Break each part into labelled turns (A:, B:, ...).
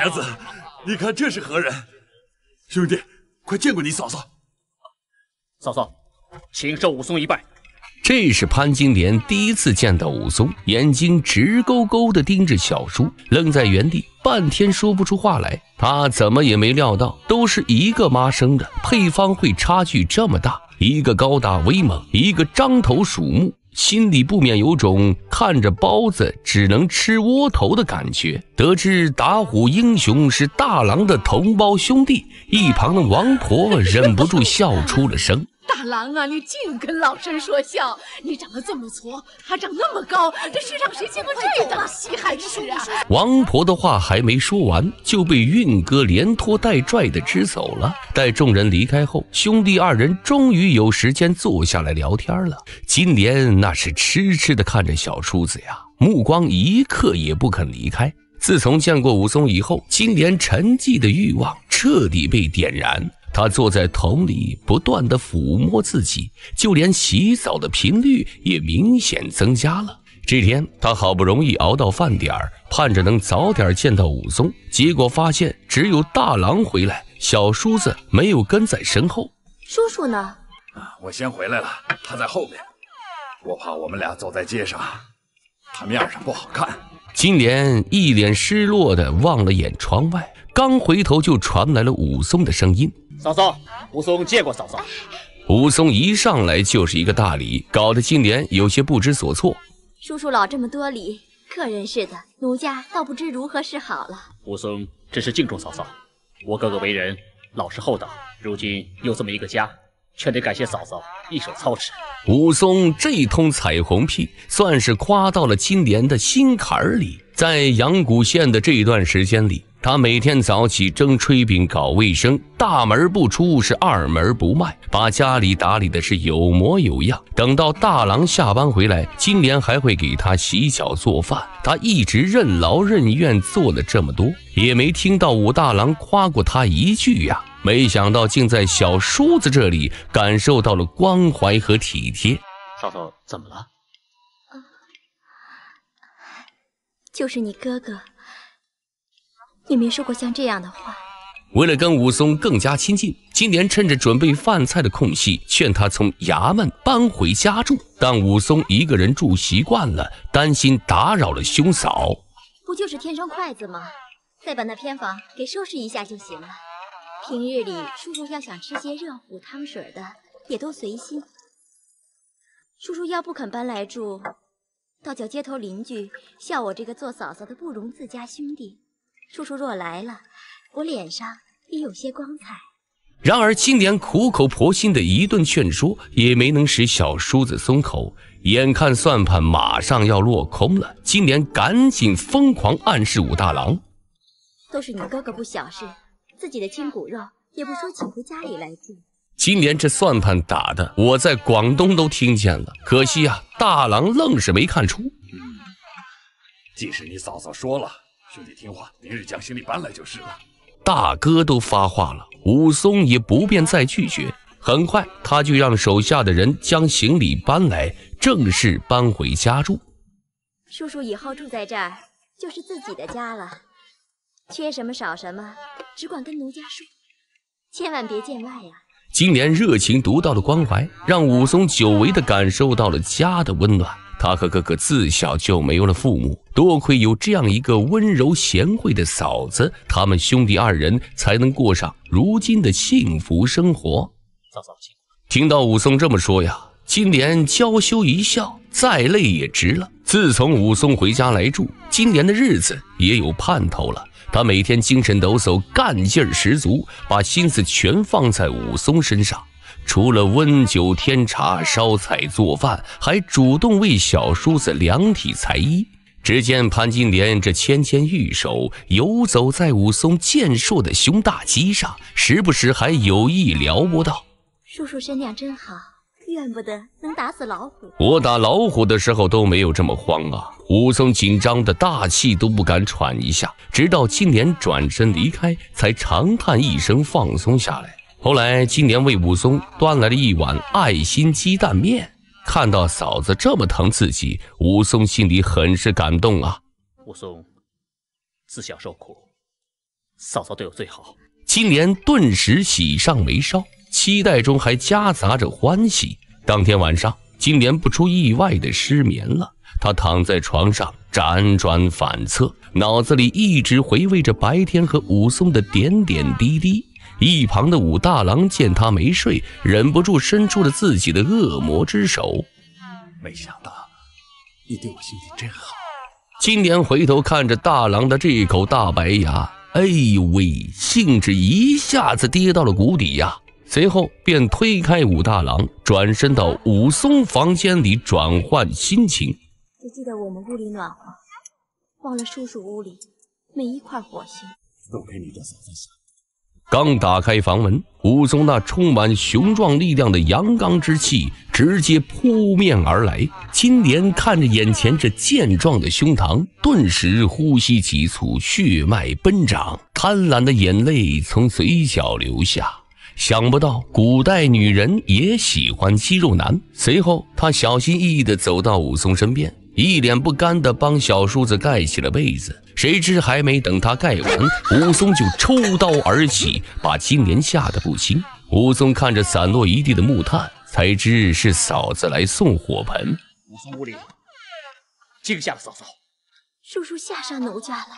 A: 娘子，你看这是何人？兄弟，快见过你嫂嫂。嫂嫂，请受武松一拜。这是潘金莲第一次见到武松，眼睛直勾勾地盯着小叔，愣在原地，半天说不出话来。他怎么也没料到，都是一个妈生的，配方会差距这么大，一个高大威猛，一个獐头鼠目。心里不免有种看着包子只能吃窝头的感觉。得知打虎英雄是大郎的同胞兄弟，一旁的王婆忍不住笑出了声。
B: 狼啊！你净跟老身说笑。你长得这么矬，他长那么高，这世上谁见过这等稀罕事啊？
A: 王婆的话还没说完，就被运哥连拖带拽的支走了。待众人离开后，兄弟二人终于有时间坐下来聊天了。金莲那是痴痴的看着小叔子呀，目光一刻也不肯离开。自从见过武松以后，金莲沉寂的欲望彻底被点燃。他坐在桶里，不断的抚摸自己，就连洗澡的频率也明显增加了。这天，他好不容易熬到饭点儿，盼着能早点见到武松，结果发现只有大郎回来，小叔子没有跟在身后。叔叔呢？啊，我先回来了，他在后面。我怕我们俩走在街上，他面上不好看。金莲一脸失落的望了眼窗外。刚回头就传来了武松的声音：“嫂嫂，武松见过嫂嫂。”武松一上来就是一个大礼，搞得金莲有些不知所措。
B: “叔叔老这么多礼，客人似的，奴家倒不知如何是好了。”
A: 武松真是敬重嫂嫂，我哥哥为人老实厚道，如今有这么一个家，全得感谢嫂嫂一手操持。武松这一通彩虹屁，算是夸到了金莲的心坎里。在阳谷县的这段时间里。他每天早起蒸炊饼、搞卫生，大门不出是二门不迈，把家里打理的是有模有样。等到大郎下班回来，金莲还会给他洗脚、做饭。他一直任劳任怨做了这么多，也没听到武大郎夸过他一句呀。没想到竟在小叔子这里感受到了关怀和体贴。嫂嫂怎么了？
B: 就是你哥哥。也没说过像这样的话。
A: 为了跟武松更加亲近，金莲趁着准备饭菜的空隙，劝他从衙门搬回家住。但武松一个人住习惯了，担心打扰了兄嫂。
B: 不就是添双筷子吗？再把那偏房给收拾一下就行了。平日里叔叔要想吃些热乎汤水的，也都随心。叔叔要不肯搬来住，倒叫街头邻居笑我这个做嫂嫂的不容自家兄弟。叔叔若来了，我脸上也有些光彩。
A: 然而金莲苦口婆心的一顿劝说，也没能使小叔子松口。眼看算盘马上要落空了，金莲赶紧疯狂暗示武大郎：“
B: 都是你哥哥不小事，自己的亲骨肉也不说请回家里来住。”
A: 金莲这算盘打的，我在广东都听见了。可惜啊，大郎愣是没看出。即使你嫂嫂说了。兄弟听话，明日将行李搬来就是了。大哥都发话了，武松也不便再拒绝。很快，他就让手下的人将行李搬来，正式搬回家住。
B: 叔叔以后住在这儿就是自己的家了，缺什么少什么，只管跟奴家说，千万别见外呀。
A: 金莲热情独到的关怀，让武松久违地感受到了家的温暖。他和哥哥自小就没有了父母，多亏有这样一个温柔贤惠的嫂子，他们兄弟二人才能过上如今的幸福生活。嫂嫂辛苦。听到武松这么说呀，金莲娇羞一笑，再累也值了。自从武松回家来住，金莲的日子也有盼头了。她每天精神抖擞，干劲儿十足，把心思全放在武松身上。除了温酒添茶、烧菜做饭，还主动为小叔子量体裁衣。只见潘金莲这纤纤玉手游走在武松健硕的胸大肌上，时不时还有意撩拨道：“
B: 叔叔身量真好，怨不得能打死老虎。
A: 我打老虎的时候都没有这么慌啊！”武松紧张的大气都不敢喘一下，直到金莲转身离开，才长叹一声，放松下来。后来，金莲为武松端来了一碗爱心鸡蛋面。看到嫂子这么疼自己，武松心里很是感动啊。武松自小受苦，嫂嫂对我最好。金莲顿时喜上眉梢，期待中还夹杂着欢喜。当天晚上，金莲不出意外的失眠了。她躺在床上辗转反侧，脑子里一直回味着白天和武松的点点滴滴。一旁的武大郎见他没睡，忍不住伸出了自己的恶魔之手。没想到你对我心情真好。金莲回头看着大郎的这一口大白牙，哎呦喂，兴致一下子跌到了谷底呀。随后便推开武大郎，转身到武松房间里转换心情。
B: 只记得我们屋里暖和，忘了叔叔屋里每一块火星。
A: 都给你家嫂子想。刚打开房门，武松那充满雄壮力量的阳刚之气直接扑面而来。金莲看着眼前这健壮的胸膛，顿时呼吸急促，血脉奔涨，贪婪的眼泪从嘴角流下。想不到古代女人也喜欢肌肉男。随后，她小心翼翼地走到武松身边，一脸不甘地帮小叔子盖起了被子。谁知还没等他盖完，武松就抽刀而起，把金莲吓得不轻。武松看着散落一地的木炭，才知是嫂子来送火盆。
B: 武松惊吓了嫂嫂。叔叔吓上奴家了。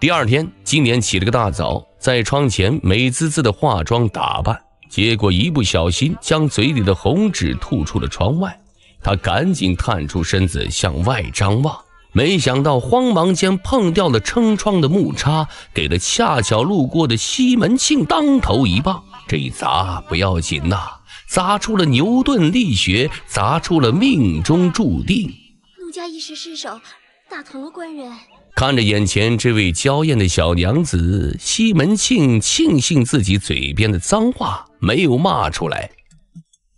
A: 第二天，金莲起了个大早，在窗前美滋滋的化妆打扮，结果一不小心将嘴里的红纸吐出了窗外。她赶紧探出身子向外张望。没想到慌忙间碰掉了撑窗的木叉，给了恰巧路过的西门庆当头一棒。这一砸不要紧呐，砸出了牛顿力学，砸出了命中注定。
B: 奴家一时失手，打疼了官人。
A: 看着眼前这位娇艳的小娘子，西门庆庆幸自己嘴边的脏话没有骂出来。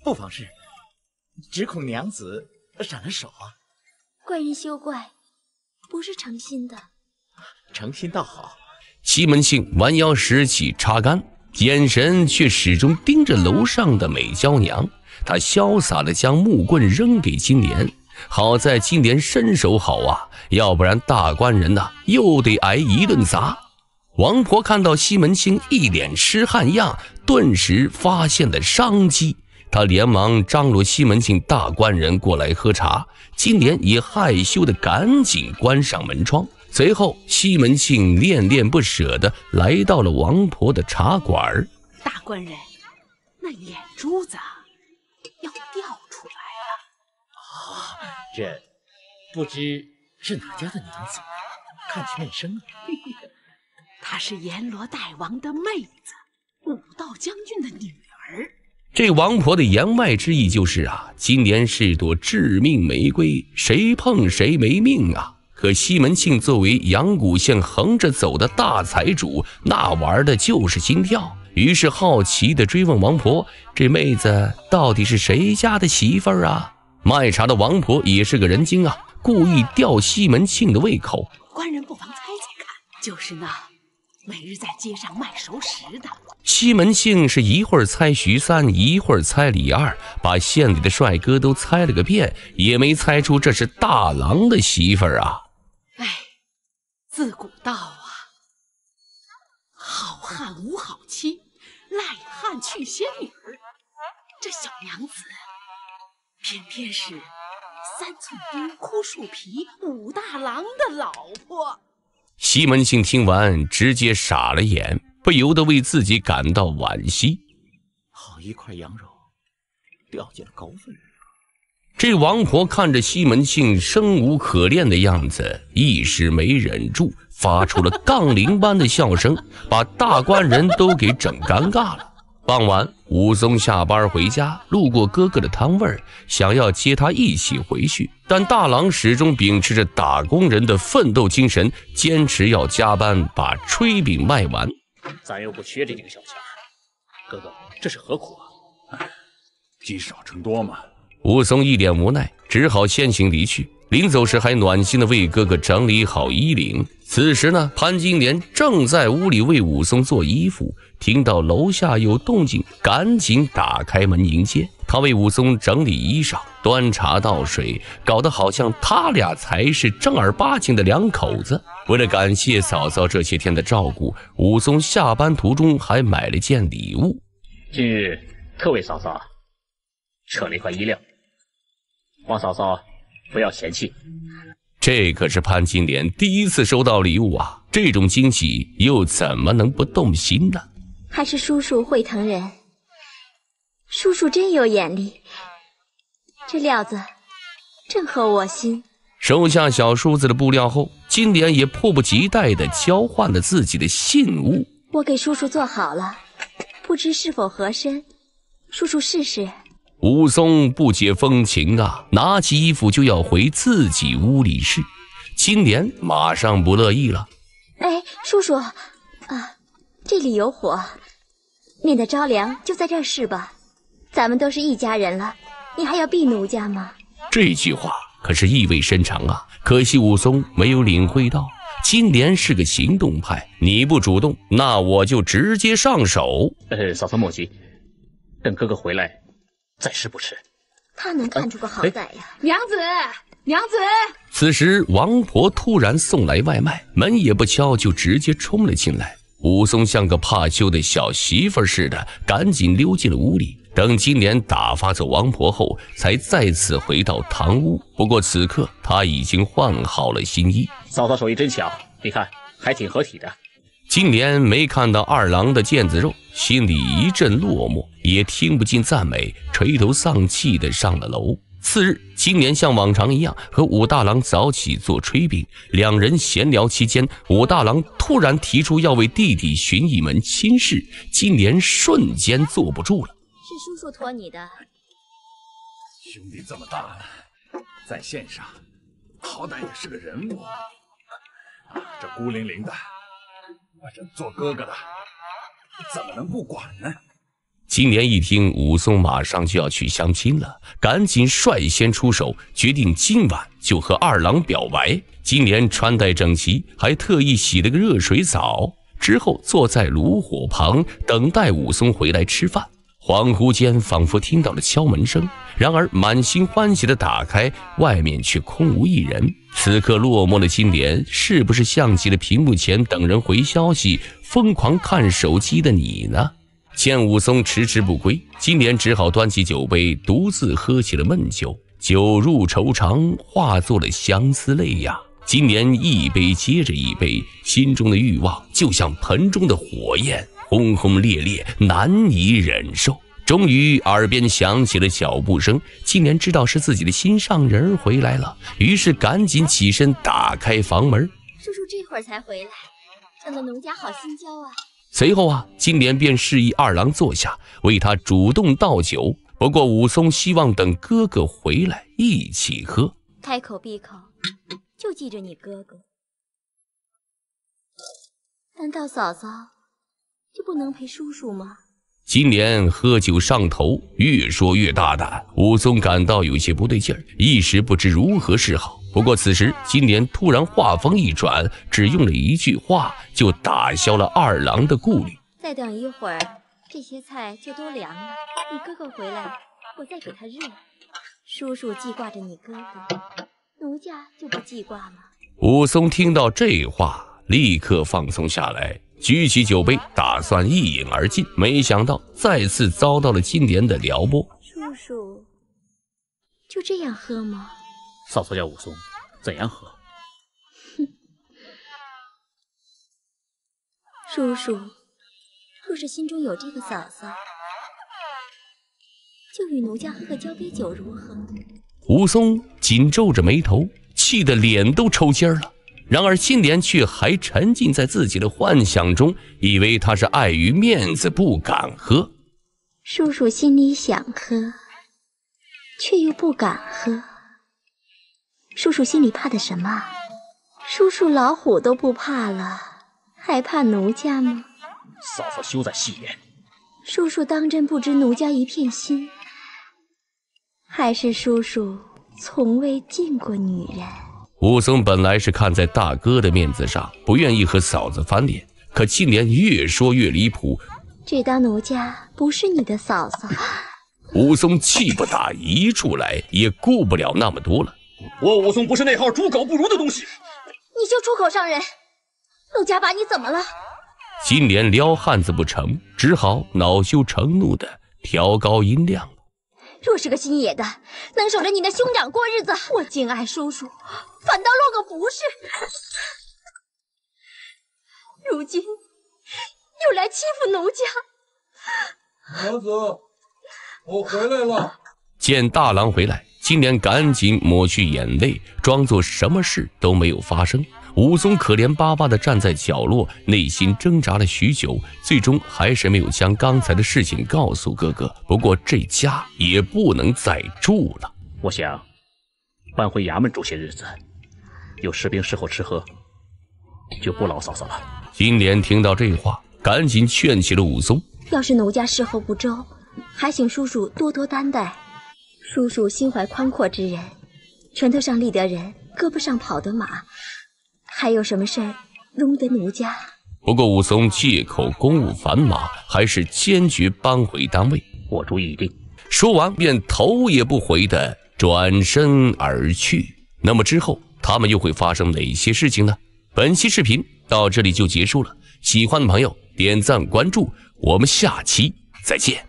A: 不妨事，只恐娘子闪了手啊。
B: 官人休怪。不是诚心的，
A: 诚心倒好。西门庆弯腰拾起插杆，眼神却始终盯着楼上的美娇娘。他潇洒地将木棍扔给金莲，好在金莲身手好啊，要不然大官人呐又得挨一顿砸。王婆看到西门庆一脸痴汉样，顿时发现了商机。他连忙张罗西门庆大官人过来喝茶，金莲也害羞的赶紧关上门窗。随后，西门庆恋恋不舍的来到了王婆的茶馆。
B: 大官人，那眼珠子要掉出来了！啊，这不知是哪家的娘子，看去面生啊。她 是阎罗大王的妹子，武道将军的女儿。
A: 这王婆的言外之意就是啊，今年是朵致命玫瑰，谁碰谁没命啊！可西门庆作为阳谷县横着走的大财主，那玩的就是心跳，于是好奇地追问王婆：“这妹子到底是谁家的媳妇儿啊？”卖茶的王婆也是个人精啊，故意吊西门庆的胃口：“
B: 官人不妨猜猜看，就是那……”每日在街上卖熟食的
A: 西门庆，是一会儿猜徐三，一会儿猜李二，把县里的帅哥都猜了个遍，也没猜出这是大郎的媳妇儿啊！哎，
B: 自古道啊，好汉无好妻，赖汉娶仙女。这小娘子偏偏是三寸丁枯树皮武大郎的老婆。
A: 西门庆听完，直接傻了眼，不由得为自己感到惋惜。好一块羊肉，掉进了狗粪里。这王婆看着西门庆生无可恋的样子，一时没忍住，发出了杠铃般的笑声，把大官人都给整尴尬了。傍晚，武松下班回家，路过哥哥的摊位，想要接他一起回去，但大郎始终秉持着打工人的奋斗精神，坚持要加班把炊饼卖完。咱又不缺这几个小钱儿，哥哥这是何苦啊？积少成多嘛。武松一脸无奈，只好先行离去。临走时还暖心的为哥哥整理好衣领。此时呢，潘金莲正在屋里为武松做衣服，听到楼下有动静，赶紧打开门迎接。他为武松整理衣裳，端茶倒水，搞得好像他俩才是正儿八经的两口子。为了感谢嫂嫂这些天的照顾，武松下班途中还买了件礼物。今日特为嫂嫂扯了一块衣料，望嫂嫂。不要嫌弃，这可是潘金莲第一次收到礼物啊！这种惊喜又怎么能不动心呢？
B: 还是叔叔会疼人，叔叔真有眼力，这料子正合我心。
A: 收下小叔子的布料后，金莲也迫不及待地交换了自己的信物。
B: 我给叔叔做好了，不知是否合身，叔叔试试。
A: 武松不解风情啊，拿起衣服就要回自己屋里试。青莲马上不乐意了：“
B: 哎，叔叔啊，这里有火，免得着凉，就在这试吧。咱们都是一家人了，你还要避奴家吗？”
A: 这句话可是意味深长啊！可惜武松没有领会到。青莲是个行动派，你不主动，那我就直接上手。呃，嫂嫂莫急，等哥哥回来。暂时不吃，
B: 他能看出个好歹呀！娘子，娘子！
A: 此时王婆突然送来外卖，门也不敲就直接冲了进来。武松像个怕羞的小媳妇似的，赶紧溜进了屋里。等金莲打发走王婆后，才再次回到堂屋。不过此刻他已经换好了新衣，嫂嫂手艺真巧，你看还挺合体的。金莲没看到二郎的腱子肉，心里一阵落寞，也听不进赞美，垂头丧气的上了楼。次日，金莲像往常一样和武大郎早起做炊饼，两人闲聊期间，武大郎突然提出要为弟弟寻一门亲事，金莲瞬间坐不住了。
B: 是叔叔托你的，
A: 兄弟这么大了，在县上，好歹也是个人物，这孤零零的。
B: 我这做哥哥的怎么能不管呢？
A: 金莲一听武松马上就要去相亲了，赶紧率先出手，决定今晚就和二郎表白。金莲穿戴整齐，还特意洗了个热水澡，之后坐在炉火旁等待武松回来吃饭。恍惚间，仿佛听到了敲门声，然而满心欢喜的打开，外面却空无一人。此刻落寞的金莲，是不是像极了屏幕前等人回消息、疯狂看手机的你呢？见武松迟迟不归，金莲只好端起酒杯，独自喝起了闷酒。酒入愁肠，化作了相思泪呀！金莲一杯接着一杯，心中的欲望就像盆中的火焰，轰轰烈烈，难以忍受。终于，耳边响起了脚步声。金莲知道是自己的心上人回来了，于是赶紧起身打开房门。
B: 叔叔这会儿才回来，弄得农家好心焦啊。
A: 随后啊，金莲便示意二郎坐下，为他主动倒酒。不过武松希望等哥哥回来一起喝。
B: 开口闭口就记着你哥哥，难道嫂嫂就不能陪叔叔吗？
A: 金莲喝酒上头，越说越大胆。武松感到有些不对劲儿，一时不知如何是好。不过此时，金莲突然话锋一转，只用了一句话就打消了二郎的顾虑。
B: 再等一会儿，这些菜就都凉了。你哥哥回来，我再给他热。叔叔记挂着你哥哥，奴家就不记挂了。
A: 武松听到这话，立刻放松下来。举起酒杯，打算一饮而尽，没想到再次遭到了金莲的撩拨。
B: 叔叔就这样喝吗？
A: 嫂嫂叫武松，怎样喝？哼，
B: 叔叔若是心中有这个嫂嫂，就与奴家喝个交杯酒，如何？
A: 武松紧皱着眉头，气得脸都抽筋了。然而，心莲却还沉浸在自己的幻想中，以为他是碍于面子不敢喝。
B: 叔叔心里想喝，却又不敢喝。叔叔心里怕的什么？叔叔老虎都不怕了，还怕奴家吗？
A: 嫂嫂休再戏言。
B: 叔叔当真不知奴家一片心，还是叔叔从未近过女人？
A: 武松本来是看在大哥的面子上，不愿意和嫂子翻脸，可庆莲越说越离谱，
B: 只当奴家不是你的嫂嫂。
A: 武松气不打一处来，也顾不了那么多了。我武松不是那号猪狗不如的东西，
B: 你就出口伤人，陆家把你怎么了？
A: 金莲撩汉子不成，只好恼羞成怒地调高音量
B: 若是个心野的，能守着你的兄长过日子。我敬爱叔叔。反倒落个不是，如今又来欺负奴家。
A: 娘子，我
B: 回来了。
A: 见大郎回来，金莲赶紧抹去眼泪，装作什么事都没有发生。武松可怜巴巴地站在角落，内心挣扎了许久，最终还是没有将刚才的事情告诉哥哥。不过这家也不能再住了，我想搬回衙门住些日子。有士兵伺候吃喝，就不劳嫂嫂了。金莲听到这话，赶紧劝起了武松：“
B: 要是奴家侍候不周，还请叔叔多多担待。叔叔心怀宽阔之人，拳头上立得人，胳膊上跑得马，还有什么事容得奴家？”
A: 不过武松借口公务繁忙，还是坚决搬回单位。我主意定。说完，便头也不回的转身而去。那么之后。他们又会发生哪些事情呢？本期视频到这里就结束了，喜欢的朋友点赞关注，我们下期再见。